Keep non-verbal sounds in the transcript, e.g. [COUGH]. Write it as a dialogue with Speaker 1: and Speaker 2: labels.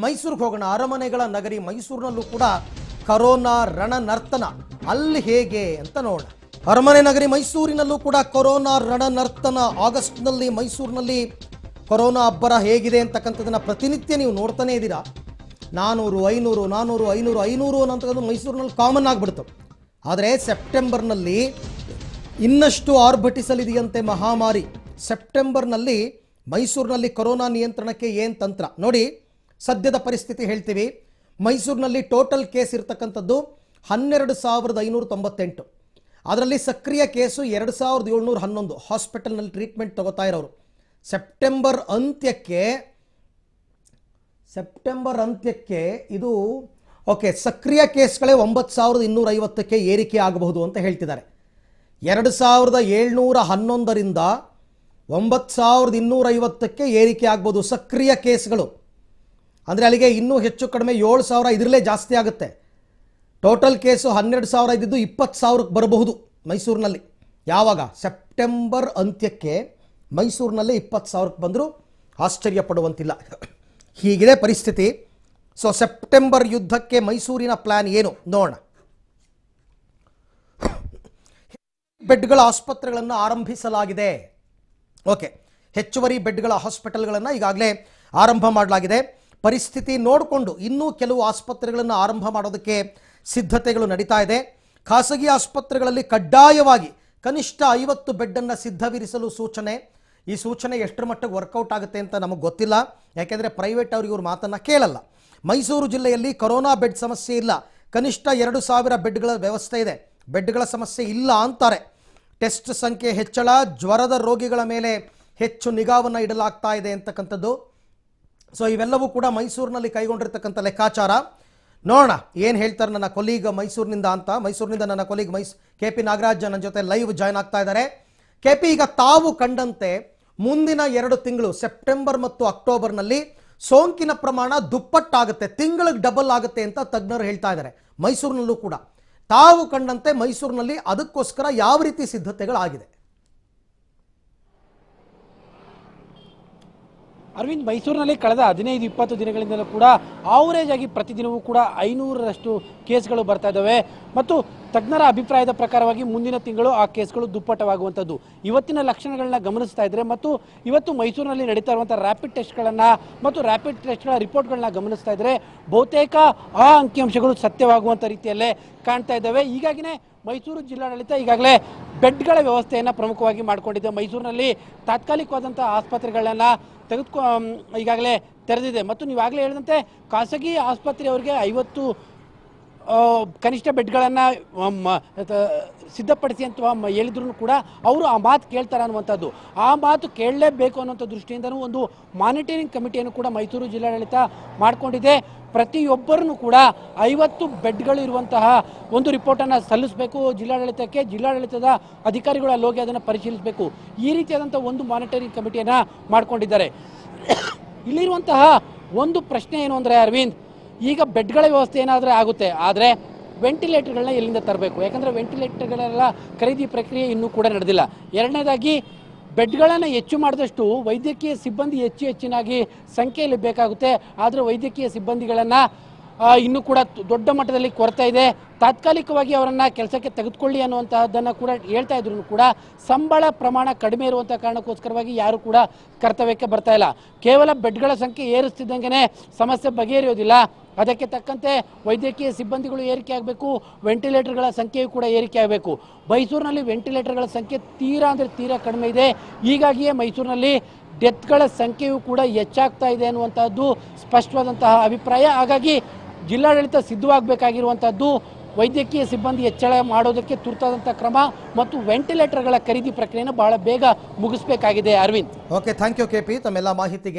Speaker 1: ಮೈಸೂರಿಗೆ ಹೋಗೋಣ ಅರಮನೆಗಳ ನಗರಿ ಮೈಸೂರಿನಲ್ಲೂ ಕೂಡ ಕರೋನಾ ರಣನರ್ತನ ಅಲ್ಲಿ ಹೇಗೆ ಅಂತ ನೋಡೋಣ ಅರಮನೆ ನಗರಿ ಮೈಸೂರಿನಲ್ಲೂ ಕೂಡ ಕೊರೋನಾ ರಣನರ್ತನ ಆಗಸ್ಟ್ನಲ್ಲಿ ಮೈಸೂರಿನಲ್ಲಿ ಕೊರೋನಾ ಅಬ್ಬರ ಹೇಗಿದೆ ಅಂತಕ್ಕಂಥದ್ದನ್ನು ಪ್ರತಿನಿತ್ಯ ನೀವು ನೋಡ್ತಾನೆ ಇದ್ದೀರಾ ನಾನೂರು ಐನೂರು ನಾನೂರು ಐನೂರು ಐನೂರು ಅನ್ನೋಂಥದ್ದು ಮೈಸೂರಿನಲ್ಲಿ ಕಾಮನ್ ಆಗಿಬಿಡ್ತು ಆದರೆ ಸೆಪ್ಟೆಂಬರ್ನಲ್ಲಿ ಇನ್ನಷ್ಟು ಆರ್ಭಟಿಸಲಿದೆಯಂತೆ ಮಹಾಮಾರಿ ಸೆಪ್ಟೆಂಬರ್ನಲ್ಲಿ ಮೈಸೂರಿನಲ್ಲಿ ಕೊರೋನಾ ನಿಯಂತ್ರಣಕ್ಕೆ ಏನು ತಂತ್ರ ನೋಡಿ ಸದ್ಯದ ಪರಿಸ್ಥಿತಿ ಹೇಳ್ತೀವಿ ಮೈಸೂರಿನಲ್ಲಿ ಟೋಟಲ್ ಕೇಸ್ ಇರತಕ್ಕಂಥದ್ದು ಹನ್ನೆರಡು ಸಾವಿರದ ಐನೂರ ತೊಂಬತ್ತೆಂಟು ಅದರಲ್ಲಿ ಸಕ್ರಿಯ ಕೇಸು ಎರಡು ಸಾವಿರದ ಏಳ್ನೂರ ಹನ್ನೊಂದು ಹಾಸ್ಪಿಟಲ್ನಲ್ಲಿ ಟ್ರೀಟ್ಮೆಂಟ್ ತಗೋತಾ ಇರೋರು ಸೆಪ್ಟೆಂಬರ್ ಅಂತ್ಯಕ್ಕೆ ಸೆಪ್ಟೆಂಬರ್ ಅಂತ್ಯಕ್ಕೆ ಇದು ಓಕೆ ಸಕ್ರಿಯ ಕೇಸ್ಗಳೇ ಒಂಬತ್ತು ಸಾವಿರದ ಇನ್ನೂರ ಐವತ್ತಕ್ಕೆ ಏರಿಕೆ ಆಗಬಹುದು ಅಂತ ಹೇಳ್ತಿದ್ದಾರೆ ಎರಡು ಸಾವಿರದ ಏಳ್ನೂರ ಹನ್ನೊಂದರಿಂದ ಒಂಬತ್ತು ಸಾವಿರದ ಇನ್ನೂರ ಐವತ್ತಕ್ಕೆ ಏರಿಕೆ ಆಗ್ಬೋದು ಸಕ್ರಿಯ ಕೇಸ್ಗಳು ಅಂದರೆ ಅಲ್ಲಿಗೆ ಇನ್ನೂ ಹೆಚ್ಚು ಕಡಿಮೆ ಏಳು ಸಾವಿರ ಇದರಲ್ಲೇ ಜಾಸ್ತಿ ಆಗುತ್ತೆ ಟೋಟಲ್ ಕೇಸು ಹನ್ನೆರಡು ಸಾವಿರ ಇದ್ದಿದ್ದು ಇಪ್ಪತ್ತು ಸಾವಿರಕ್ಕೆ ಬರಬಹುದು ಮೈಸೂರಿನಲ್ಲಿ ಯಾವಾಗ ಸೆಪ್ಟೆಂಬರ್ ಅಂತ್ಯಕ್ಕೆ ಮೈಸೂರಿನಲ್ಲೇ ಇಪ್ಪತ್ತು ಸಾವಿರಕ್ಕೆ ಬಂದರೂ ಆಶ್ಚರ್ಯ ಪಡುವಂತಿಲ್ಲ ಹೀಗಿದೆ ಪರಿಸ್ಥಿತಿ ಸೊ ಸೆಪ್ಟೆಂಬರ್ ಯುದ್ಧಕ್ಕೆ ಮೈಸೂರಿನ ಪ್ಲ್ಯಾನ್ ಏನು ನೋಡೋಣ ಬೆಡ್ಗಳ ಆಸ್ಪತ್ರೆಗಳನ್ನು ಆರಂಭಿಸಲಾಗಿದೆ ಓಕೆ ಹೆಚ್ಚುವರಿ ಬೆಡ್ಗಳ ಹಾಸ್ಪಿಟಲ್ಗಳನ್ನು ಈಗಾಗಲೇ ಆರಂಭ ಮಾಡಲಾಗಿದೆ ಪರಿಸ್ಥಿತಿ ನೋಡಿಕೊಂಡು ಇನ್ನೂ ಕೆಲವು ಆಸ್ಪತ್ರೆಗಳನ್ನು ಆರಂಭ ಮಾಡೋದಕ್ಕೆ ಸಿದ್ಧತೆಗಳು ನಡೀತಾ ಇದೆ ಖಾಸಗಿ ಆಸ್ಪತ್ರೆಗಳಲ್ಲಿ ಕಡ್ಡಾಯವಾಗಿ ಕನಿಷ್ಠ ಐವತ್ತು ಬೆಡ್ಡನ್ನು ಸಿದ್ಧವಿರಿಸಲು ಸೂಚನೆ ಈ ಸೂಚನೆ ಎಷ್ಟರ ಮಟ್ಟಿಗೆ ವರ್ಕೌಟ್ ಆಗುತ್ತೆ ಅಂತ ನಮಗೆ ಗೊತ್ತಿಲ್ಲ ಯಾಕೆಂದರೆ ಪ್ರೈವೇಟ್ ಅವ್ರಿಗೆ ಇವ್ರ ಮಾತನ್ನು ಕೇಳಲ್ಲ ಮೈಸೂರು ಜಿಲ್ಲೆಯಲ್ಲಿ ಕೊರೋನಾ ಬೆಡ್ ಸಮಸ್ಯೆ ಇಲ್ಲ ಕನಿಷ್ಠ ಎರಡು ಸಾವಿರ ಬೆಡ್ಗಳ ವ್ಯವಸ್ಥೆ ಇದೆ ಬೆಡ್ಗಳ ಸಮಸ್ಯೆ ಇಲ್ಲ ಅಂತಾರೆ ಟೆಸ್ಟ್ ಸಂಖ್ಯೆ ಹೆಚ್ಚಳ ಜ್ವರದ ರೋಗಿಗಳ ಮೇಲೆ ಹೆಚ್ಚು ನಿಗಾವನ್ನು ಇಡಲಾಗ್ತಾ ಇದೆ ಅಂತಕ್ಕಂಥದ್ದು ಸೊ ಇವೆಲ್ಲವೂ ಕೂಡ ಮೈಸೂರಿನಲ್ಲಿ ಕೈಗೊಂಡಿರ್ತಕ್ಕಂಥ ಲೆಕ್ಕಾಚಾರ ನೋಡೋಣ ಏನು ಹೇಳ್ತಾರೆ ನನ್ನ ಕೊಲೀಗ್ ಮೈಸೂರಿನಿಂದ ಅಂತ ಮೈಸೂರಿನಿಂದ ನನ್ನ ಕೊಲೀಗ್ ಮೈಸ್ ಕೆ ಪಿ ನಾಗರಾಜ್ ನನ್ನ ಜೊತೆ ಲೈವ್ ಜಾಯ್ನ್ ಆಗ್ತಾ ಇದ್ದಾರೆ ಕೆ ಪಿ ಈಗ ತಾವು ಕಂಡಂತೆ ಮುಂದಿನ ಎರಡು ತಿಂಗಳು ಸೆಪ್ಟೆಂಬರ್ ಮತ್ತು ಅಕ್ಟೋಬರ್ನಲ್ಲಿ ಸೋಂಕಿನ ಪ್ರಮಾಣ ದುಪ್ಪಟ್ಟಾಗುತ್ತೆ ತಿಂಗಳಿಗೆ ಡಬಲ್ ಆಗುತ್ತೆ ಅಂತ ತಜ್ಞರು ಹೇಳ್ತಾ ಇದ್ದಾರೆ ಮೈಸೂರಿನಲ್ಲೂ ಕೂಡ ತಾವು ಕಂಡಂತೆ ಮೈಸೂರಿನಲ್ಲಿ ಅದಕ್ಕೋಸ್ಕರ ಯಾವ ರೀತಿ ಸಿದ್ಧತೆಗಳಾಗಿದೆ ಅರವಿಂದ್ ಮೈಸೂರಿನಲ್ಲಿ
Speaker 2: ಕಳೆದ ಹದಿನೈದು ಇಪ್ಪತ್ತು ದಿನಗಳಿಂದಲೂ ಕೂಡ ಆವರೇಜ್ ಆಗಿ ಪ್ರತಿದಿನವೂ ಕೂಡ ಐನೂರರಷ್ಟು ಕೇಸ್ಗಳು ಬರ್ತಾ ಇದ್ದಾವೆ ಮತ್ತು ತಜ್ಞರ ಅಭಿಪ್ರಾಯದ ಪ್ರಕಾರವಾಗಿ ಮುಂದಿನ ತಿಂಗಳು ಆ ಕೇಸ್ಗಳು ದುಪ್ಪಟವಾಗುವಂಥದ್ದು ಇವತ್ತಿನ ಲಕ್ಷಣಗಳನ್ನ ಗಮನಿಸ್ತಾ ಇದ್ದರೆ ಮತ್ತು ಇವತ್ತು ಮೈಸೂರಿನಲ್ಲಿ ನಡೀತಾ ಇರುವಂಥ ರ್ಯಾಪಿಡ್ ಟೆಸ್ಟ್ಗಳನ್ನು ಮತ್ತು ರ್ಯಾಪಿಡ್ ಟೆಸ್ಟ್ಗಳ ರಿಪೋರ್ಟ್ಗಳನ್ನ ಗಮನಿಸ್ತಾ ಇದ್ದರೆ ಬಹುತೇಕ ಆ ಅಂಕಿಅಂಶಗಳು ಸತ್ಯವಾಗುವಂಥ ರೀತಿಯಲ್ಲೇ ಕಾಣ್ತಾ ಇದ್ದಾವೆ ಹೀಗಾಗಿನೇ ಮೈಸೂರು ಜಿಲ್ಲಾಡಳಿತ ಈಗಾಗಲೇ ಬೆಡ್ಗಳ ವ್ಯವಸ್ಥೆಯನ್ನು ಪ್ರಮುಖವಾಗಿ ಮಾಡಿಕೊಂಡಿದೆ ಮೈಸೂರಿನಲ್ಲಿ ತಾತ್ಕಾಲಿಕವಾದಂಥ ಆಸ್ಪತ್ರೆಗಳನ್ನು ತೆಗೆದುಕೊ ಈಗಾಗಲೇ ತೆರೆದಿದೆ ಮತ್ತು ನೀವಾಗಲೇ ಹೇಳಿದಂತೆ ಖಾಸಗಿ ಆಸ್ಪತ್ರೆಯವರಿಗೆ ಐವತ್ತು ಕನಿಷ್ಠ ಬೆಡ್ಗಳನ್ನು ಸಿದ್ಧಪಡಿಸಿ ಅಂತ ಹೇಳಿದ್ರು ಕೂಡ ಅವರು ಆ ಮಾತು ಕೇಳ್ತಾರೆ ಅನ್ನುವಂಥದ್ದು ಆ ಮಾತು ಕೇಳಲೇಬೇಕು ಅನ್ನೋಂಥ ದೃಷ್ಟಿಯಿಂದ ಒಂದು ಮಾನಿಟರಿಂಗ್ ಕಮಿಟಿಯನ್ನು ಕೂಡ ಮೈಸೂರು ಜಿಲ್ಲಾಡಳಿತ ಮಾಡಿಕೊಂಡಿದೆ ಪ್ರತಿಯೊಬ್ಬರನ್ನು ಕೂಡ ಐವತ್ತು ಬೆಡ್ಗಳು ಇರುವಂತಹ ಒಂದು ರಿಪೋರ್ಟನ್ನು ಸಲ್ಲಿಸಬೇಕು ಜಿಲ್ಲಾಡಳಿತಕ್ಕೆ ಜಿಲ್ಲಾಡಳಿತದ ಅಧಿಕಾರಿಗಳು ಅಲ್ಲಿ ಅದನ್ನು ಪರಿಶೀಲಿಸಬೇಕು ಈ ರೀತಿಯಾದಂಥ ಒಂದು ಮಾನಿಟರಿಂಗ್ ಕಮಿಟಿಯನ್ನು ಮಾಡಿಕೊಂಡಿದ್ದಾರೆ [COUGHS] ಇಲ್ಲಿರುವಂತಹ ಒಂದು ಪ್ರಶ್ನೆ ಏನು ಅಂದರೆ ಅರವಿಂದ್ ಈಗ ಬೆಡ್ಗಳ ವ್ಯವಸ್ಥೆ ಏನಾದರೂ ಆಗುತ್ತೆ ಆದರೆ ವೆಂಟಿಲೇಟರ್ಗಳನ್ನ ಎಲ್ಲಿಂದ ತರಬೇಕು ಯಾಕಂದರೆ ವೆಂಟಿಲೇಟರ್ಗಳೆಲ್ಲ ಖರೀದಿ ಪ್ರಕ್ರಿಯೆ ಇನ್ನೂ ಕೂಡ ನಡೆದಿಲ್ಲ ಎರಡನೇದಾಗಿ ಬೆಡ್ಗಳನ್ನು ಹೆಚ್ಚು ಮಾಡಿದಷ್ಟು ವೈದ್ಯಕೀಯ ಸಿಬ್ಬಂದಿ ಹೆಚ್ಚು ಹೆಚ್ಚಿನಾಗಿ ಸಂಖ್ಯೆಯಲ್ಲಿ ಬೇಕಾಗುತ್ತೆ ಆದರೆ ವೈದ್ಯಕೀಯ ಸಿಬ್ಬಂದಿಗಳನ್ನು ಇನ್ನೂ ಕೂಡ ದೊಡ್ಡ ಮಟ್ಟದಲ್ಲಿ ಕೊರತೆ ಇದೆ ತಾತ್ಕಾಲಿಕವಾಗಿ ಅವರನ್ನು ಕೆಲಸಕ್ಕೆ ತೆಗೆದುಕೊಳ್ಳಿ ಅನ್ನುವಂತಹದ್ದನ್ನು ಕೂಡ ಹೇಳ್ತಾ ಇದ್ರು ಕೂಡ ಸಂಬಳ ಪ್ರಮಾಣ ಕಡಿಮೆ ಇರುವಂಥ ಕಾರಣಕ್ಕೋಸ್ಕರವಾಗಿ ಯಾರು ಕೂಡ ಕರ್ತವ್ಯಕ್ಕೆ ಬರ್ತಾ ಇಲ್ಲ ಕೇವಲ ಬೆಡ್ಗಳ ಸಂಖ್ಯೆ ಏರಿಸ್ತಿದ್ದಂಗೆ ಸಮಸ್ಯೆ ಬಗೆಹರಿಯೋದಿಲ್ಲ ಅದಕ್ಕೆ ತಕ್ಕಂತೆ ವೈದ್ಯಕೀಯ ಸಿಬ್ಬಂದಿಗಳು ಏರಿಕೆ ಆಗಬೇಕು ವೆಂಟಿಲೇಟರ್ಗಳ ಸಂಖ್ಯೆಯೂ ಕೂಡ ಏರಿಕೆ ಆಗಬೇಕು ಮೈಸೂರಿನಲ್ಲಿ ವೆಂಟಿಲೇಟರ್ಗಳ ಸಂಖ್ಯೆ ತೀರಾ ಅಂದರೆ ತೀರಾ ಕಡಿಮೆ ಇದೆ ಹೀಗಾಗಿಯೇ ಮೈಸೂರಿನಲ್ಲಿ ಡೆತ್ಗಳ ಸಂಖ್ಯೆಯೂ ಕೂಡ ಹೆಚ್ಚಾಗ್ತಾ ಇದೆ ಅನ್ನುವಂಥದ್ದು ಸ್ಪಷ್ಟವಾದಂತಹ ಅಭಿಪ್ರಾಯ ಹಾಗಾಗಿ ಜಿಲ್ಲಾಡಳಿತ ಸಿದ್ಧವಾಗಬೇಕಾಗಿರುವಂಥದ್ದು ವೈದ್ಯಕೀಯ ಸಿಬ್ಬಂದಿ ಹೆಚ್ಚಳ ಮಾಡೋದಕ್ಕೆ ತುರ್ತಾದಂಥ ಕ್ರಮ ಮತ್ತು ವೆಂಟಿಲೇಟರ್ಗಳ ಖರೀದಿ ಪ್ರಕ್ರಿಯೆಯನ್ನು ಬಹಳ ಬೇಗ ಮುಗಿಸಬೇಕಾಗಿದೆ Arvind okay thank you K P ತಮ್ಮೆಲ್ಲ ಮಾಹಿತಿಗೆ